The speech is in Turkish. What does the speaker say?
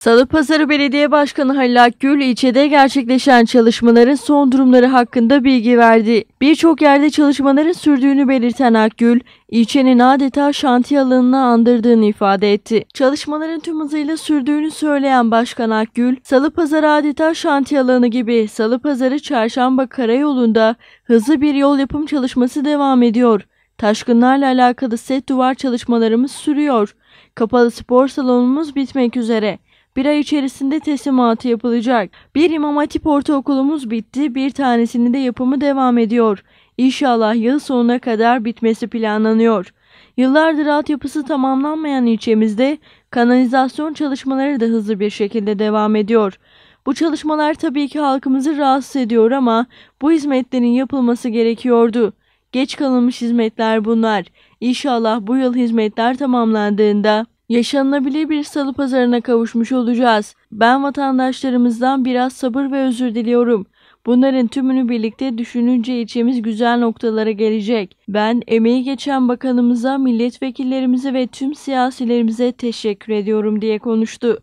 Salıpazarı Belediye Başkanı Halil Akgül, ilçede gerçekleşen çalışmaların son durumları hakkında bilgi verdi. Birçok yerde çalışmaların sürdüğünü belirten Akgül, ilçenin adeta şantiye alanını andırdığını ifade etti. Çalışmaların tüm hızıyla sürdüğünü söyleyen Başkan Akgül, Salıpazarı adeta şantiye alanı gibi Salıpazarı Çarşamba Karayolu'nda hızlı bir yol yapım çalışması devam ediyor. Taşkınlarla alakalı set duvar çalışmalarımız sürüyor. Kapalı spor salonumuz bitmek üzere. Bir ay içerisinde teslimatı yapılacak. Bir İmam Hatip Ortaokulumuz bitti, bir tanesinin de yapımı devam ediyor. İnşallah yıl sonuna kadar bitmesi planlanıyor. Yıllardır altyapısı tamamlanmayan ilçemizde kanalizasyon çalışmaları da hızlı bir şekilde devam ediyor. Bu çalışmalar tabii ki halkımızı rahatsız ediyor ama bu hizmetlerin yapılması gerekiyordu. Geç kalınmış hizmetler bunlar. İnşallah bu yıl hizmetler tamamlandığında Yaşanılabilir bir salı pazarına kavuşmuş olacağız. Ben vatandaşlarımızdan biraz sabır ve özür diliyorum. Bunların tümünü birlikte düşününce içimiz güzel noktalara gelecek. Ben emeği geçen bakanımıza, milletvekillerimize ve tüm siyasilerimize teşekkür ediyorum diye konuştu.